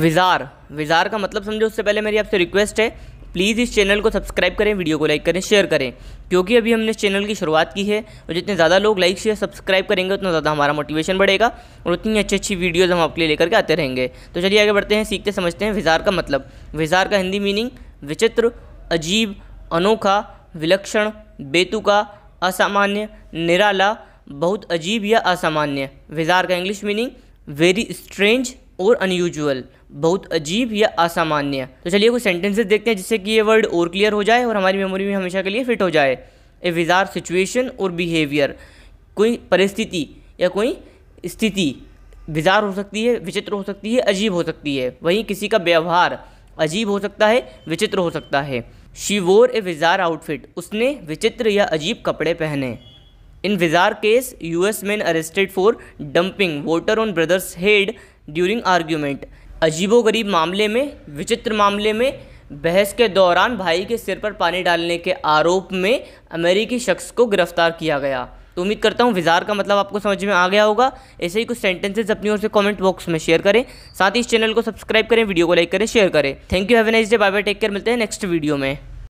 विज़ार विज़ार का मतलब समझो उससे पहले मेरी आपसे रिक्वेस्ट है प्लीज़ इस चैनल को सब्सक्राइब करें वीडियो को लाइक करें शेयर करें क्योंकि अभी हमने इस चैनल की शुरुआत की है और जितने ज़्यादा लोग लाइक शेयर सब्सक्राइब करेंगे उतना ज़्यादा हमारा मोटिवेशन बढ़ेगा और उतनी अच्छी अच्छी वीडियोज़ हम आपके लिए लेकर के आते रहेंगे तो चलिए आगे बढ़ते हैं सीखते समझते हैं विज़ार का मतलब विज़ार का हिंदी मीनिंग विचित्र अजीब अनोखा विलक्षण बेतुका असामान्य निराला बहुत अजीब या असामान्य विज़ार का इंग्लिश मीनिंग वेरी स्ट्रेंज और अनयूजअल बहुत अजीब या असामान्य तो चलिए कुछ सेंटेंसेस देखते हैं जिससे कि ये वर्ड और क्लियर हो जाए और हमारी मेमोरी में हमेशा के लिए फिट हो जाए ए विजार सिचुएशन और बिहेवियर कोई परिस्थिति या कोई स्थिति विजार हो सकती है विचित्र हो सकती है अजीब हो सकती है वहीं किसी का व्यवहार अजीब हो सकता है विचित्र हो सकता है शी वोर ए विजार आउटफिट उसने विचित्र या अजीब कपड़े पहने in bizarre case US man arrested for dumping water on brother's head during argument अजीबोगरीब मामले में विचित्र मामले में बहस के दौरान भाई के सिर पर पानी डालने के आरोप में अमेरिकी शख्स को गिरफ्तार किया गया तो उम्मीद करता हूँ विजार का मतलब आपको समझ में आ गया होगा ऐसे ही कुछ सेंटेंसेस अपनी ओर से कमेंट बॉक्स में शेयर करें साथ ही इस चैनल को सब्सक्राइब करें वीडियो को लाइक करें शेयर करें thank you have an nice day bye bye take care मिलते हैं नेक्स्ट वीडियो में